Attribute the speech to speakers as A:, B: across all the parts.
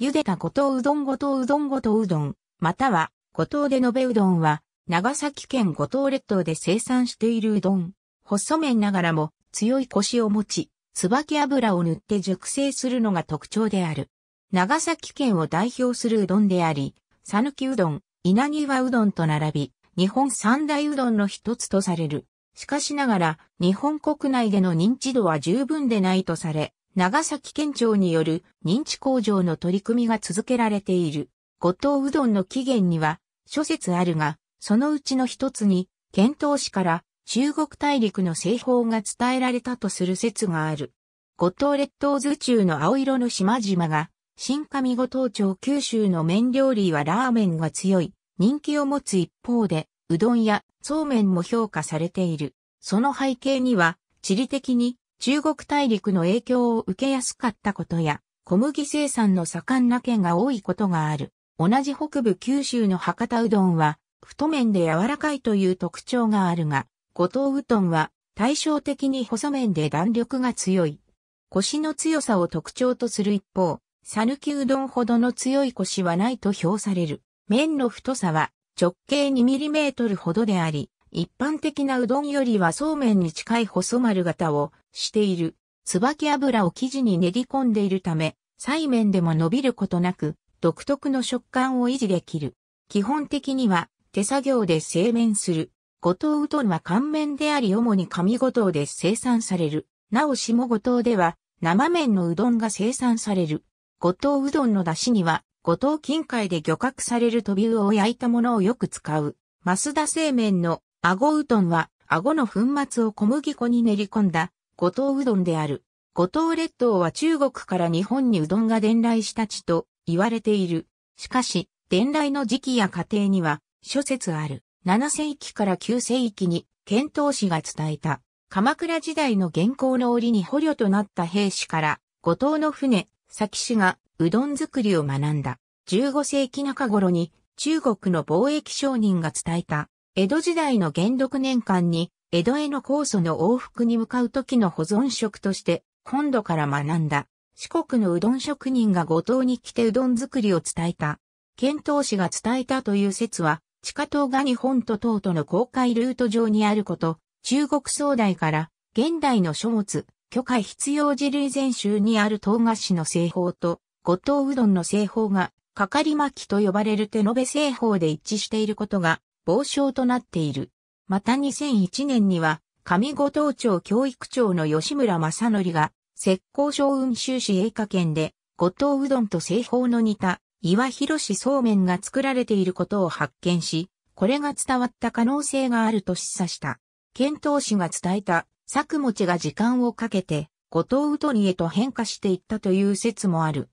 A: 茹でた五島うどん五島うどん五島うどん、または五島で延べうどんは、長崎県五島列島で生産しているうどん。細麺ながらも強い腰を持ち、椿油を塗って熟成するのが特徴である。長崎県を代表するうどんであり、さぬきうどん、稲庭うどんと並び、日本三大うどんの一つとされる。しかしながら、日本国内での認知度は十分でないとされ、長崎県庁による認知向上の取り組みが続けられている。五島うどんの起源には諸説あるが、そのうちの一つに、遣唐使から中国大陸の製法が伝えられたとする説がある。五島列島図中の青色の島々が、新上五島町九州の麺料理はラーメンが強い、人気を持つ一方で、うどんやそうめんも評価されている。その背景には、地理的に中国大陸の影響を受けやすかったことや、小麦生産の盛んな県が多いことがある。同じ北部九州の博多うどんは、太麺で柔らかいという特徴があるが、五島うどんは対照的に細麺で弾力が強い。腰の強さを特徴とする一方、讃岐うどんほどの強い腰はないと評される。麺の太さは直径2トルほどであり、一般的なうどんよりはそうめんに近い細丸型をしている。椿油を生地に練り込んでいるため、細麺でも伸びることなく、独特の食感を維持できる。基本的には手作業で製麺する。五島うどんは乾麺であり主に上五島で生産される。なお下五島では生麺のうどんが生産される。五島うどんの出汁には五島近海で漁獲されるトビウオを焼いたものをよく使う。増田製麺のあごうどんは、あごの粉末を小麦粉に練り込んだ五島うどんである。五島列島は中国から日本にうどんが伝来した地と言われている。しかし、伝来の時期や過程には諸説ある。7世紀から9世紀に遣唐使が伝えた。鎌倉時代の現行の折に捕虜となった兵士から、五島の船、佐氏がうどん作りを学んだ。15世紀中頃に中国の貿易商人が伝えた。江戸時代の元禄年間に江戸への酵素の往復に向かう時の保存食として、本土から学んだ。四国のうどん職人が五島に来てうどん作りを伝えた。遣唐使が伝えたという説は、地下島が日本と唐との公開ルート上にあること、中国総代から、現代の書物、許可必要事類全集にある唐菓子の製法と、五島うどんの製法が、かかり巻きと呼ばれる手延べ製法で一致していることが、傍証となっている。また2001年には、上五島町教育長の吉村正則が、石膏小雲州市栄華県で、五島うどんと製法の似た、岩広市そうめんが作られていることを発見し、これが伝わった可能性があると示唆した。検討士が伝えた、作物が時間をかけて、五島うどんへと変化していったという説もある。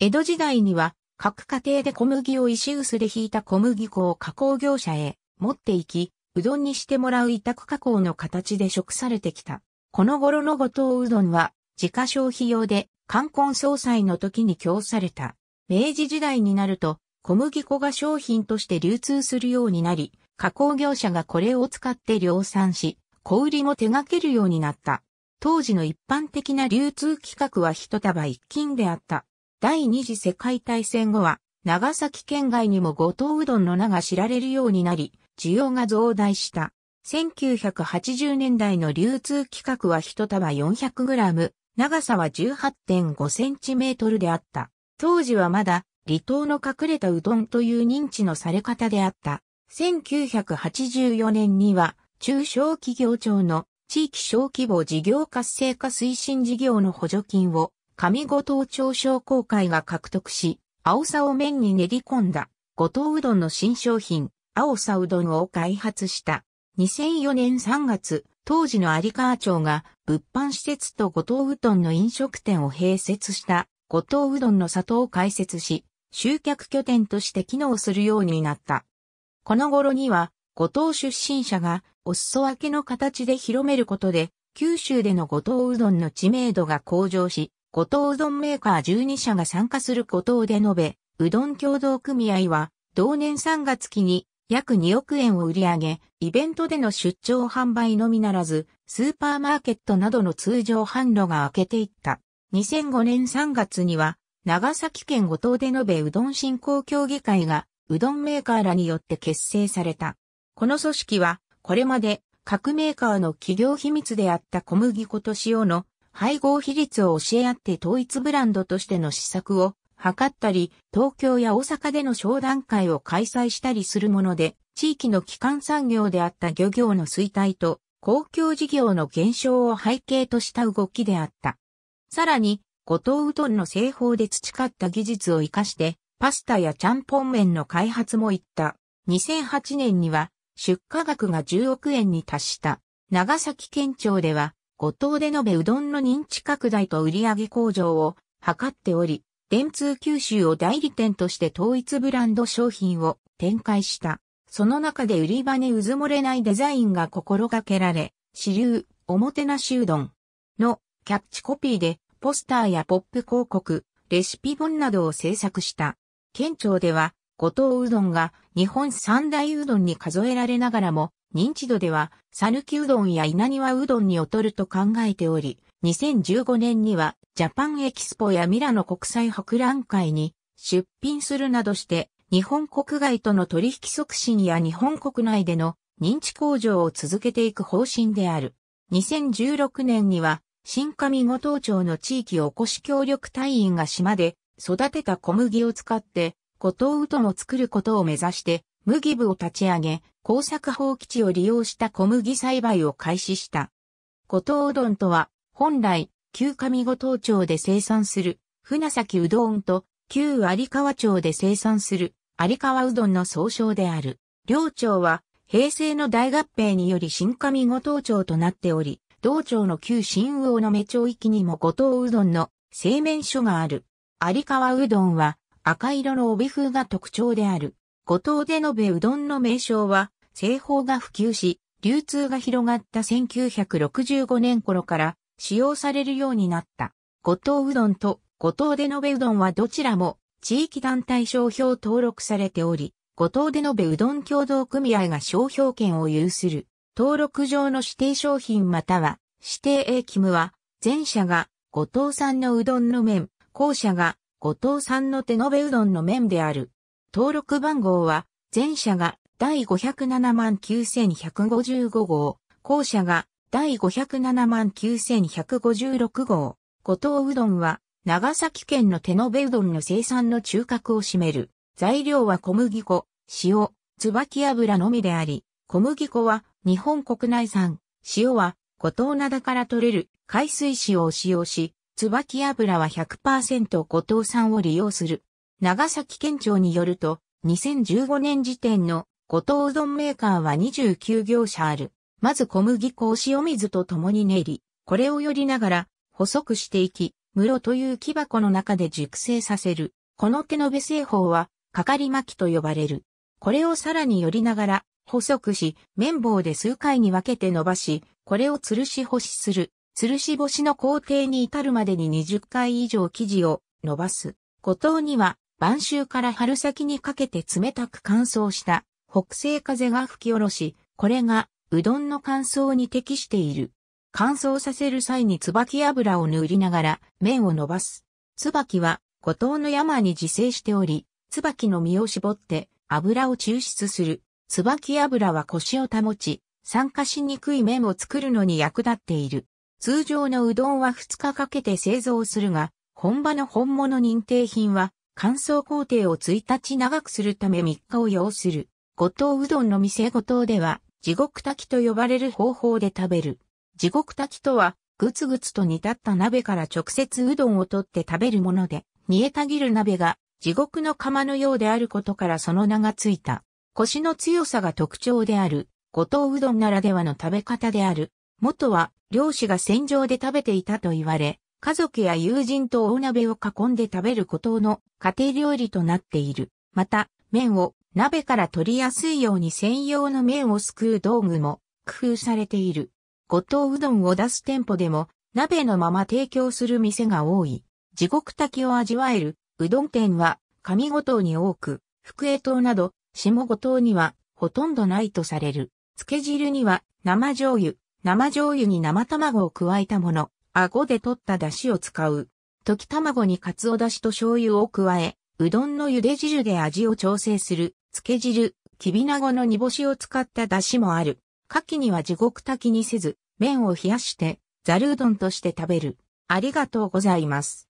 A: 江戸時代には、各家庭で小麦を石臼で引いた小麦粉を加工業者へ持っていき、うどんにしてもらう委託加工の形で食されてきた。この頃の五島うどんは、自家消費用で、冠婚葬祭の時に供された。明治時代になると、小麦粉が商品として流通するようになり、加工業者がこれを使って量産し、小売りも手掛けるようになった。当時の一般的な流通規格は一束一斤であった。第二次世界大戦後は、長崎県外にも五島うどんの名が知られるようになり、需要が増大した。1980年代の流通規格は一束 400g、長さは 18.5cm であった。当時はまだ離島の隠れたうどんという認知のされ方であった。1984年には中小企業庁の地域小規模事業活性化推進事業の補助金を上五島町商工会が獲得し、青さを麺に練り込んだ五島うどんの新商品、青さうどんを開発した。2004年3月、当時の有川町が物販施設と五島うどんの飲食店を併設した五島うどんの里を開設し、集客拠点として機能するようになった。この頃には、五島出身者がお裾分けの形で広めることで、九州での五島うどんの知名度が向上し、五島うどんメーカー12社が参加することで述べ、うどん共同組合は、同年3月期に約2億円を売り上げ、イベントでの出張販売のみならず、スーパーマーケットなどの通常販路が開けていった。2005年3月には、長崎県五島で延べうどん振興協議会が、うどんメーカーらによって結成された。この組織は、これまで各メーカーの企業秘密であった小麦粉と塩の配合比率を教え合って統一ブランドとしての施策を測ったり、東京や大阪での商談会を開催したりするもので、地域の基幹産業であった漁業の衰退と公共事業の減少を背景とした動きであった。さらに、五島うどんの製法で培った技術を活かして、パスタやちゃんぽん麺の開発もいった。2008年には出荷額が10億円に達した。長崎県庁では、五島で延べうどんの認知拡大と売上向上を図っており、電通九州を代理店として統一ブランド商品を展開した。その中で売り場にうずもれないデザインが心がけられ、支流、おもてなしうどんのキャッチコピーでポスターやポップ広告、レシピ本などを制作した。県庁では、五島うどんが日本三大うどんに数えられながらも、認知度では、讃岐うどんや稲庭うどんに劣ると考えており、2015年にはジャパンエキスポやミラノ国際博覧会に出品するなどして日本国外との取引促進や日本国内での認知向上を続けていく方針である。2016年には新上五島町の地域おこし協力隊員が島で育てた小麦を使って五島うどんを作ることを目指して麦部を立ち上げ工作法基地を利用した小麦栽培を開始した。五島うどんとは本来、旧上五島町で生産する船崎うどんと旧有川町で生産する有川うどんの総称である。両町は平成の大合併により新上五島町となっており、同町の旧新魚の目町域にも五島うどんの製麺所がある。有川うどんは赤色の帯風が特徴である。五島で延べうどんの名称は製法が普及し、流通が広がった1965年頃から使用されるようになった。五島うどんと五島でのべうどんはどちらも地域団体商標登録されており、五島でのべうどん共同組合が商標権を有する。登録上の指定商品または指定 A。キムは、前者が五島産のうどんの麺、後者が五島産の手延べうどんの麺である。登録番号は、前者が第507万9155号、後者が第507万9156号、五島うどんは、長崎県の手延べうどんの生産の中核を占める。材料は小麦粉、塩、椿油のみであり、小麦粉は日本国内産、塩は五島灘から取れる海水塩を使用し、椿油は100%五島産を利用する。長崎県庁によると、2015年時点の五島うどんメーカーは29業者ある。まず小麦粉を塩水と共に練り、これをよりながら細くしていき、室という木箱の中で熟成させる。この手延べ製法は、かかり巻きと呼ばれる。これをさらによりながら、細くし、綿棒で数回に分けて伸ばし、これを吊るし干しする。吊るし干しの工程に至るまでに20回以上生地を伸ばす。五島には、晩秋から春先にかけて冷たく乾燥した北西風が吹き下ろし、これがうどんの乾燥に適している。乾燥させる際に椿油を塗りながら麺を伸ばす。椿は、五島の山に自生しており、椿の実を絞って油を抽出する。椿油は腰を保ち、酸化しにくい麺を作るのに役立っている。通常のうどんは2日かけて製造するが、本場の本物認定品は乾燥工程を1日長くするため3日を要する。五島うどんの店五島では、地獄炊きと呼ばれる方法で食べる。地獄炊きとは、ぐつぐつと煮立った鍋から直接うどんを取って食べるもので、煮えたぎる鍋が地獄の釜のようであることからその名がついた。腰の強さが特徴である、五島うどんならではの食べ方である。元は、漁師が戦場で食べていたと言われ、家族や友人と大鍋を囲んで食べる五島の家庭料理となっている。また、麺を鍋から取りやすいように専用の麺をすくう道具も工夫されている。五島うどんを出す店舗でも、鍋のまま提供する店が多い。地獄炊きを味わえる、うどん店は、上五島に多く、福江島など、下五島には、ほとんどないとされる。漬け汁には、生醤油、生醤油に生卵を加えたもの、顎で取った出汁を使う。溶き卵にかつお出汁と醤油を加え、うどんの茹で汁で味を調整する。漬け汁、きびなごの煮干しを使った出汁もある。牡蠣には地獄炊きにせず、麺を冷やして、ザルうどんとして食べる。ありがとうございます。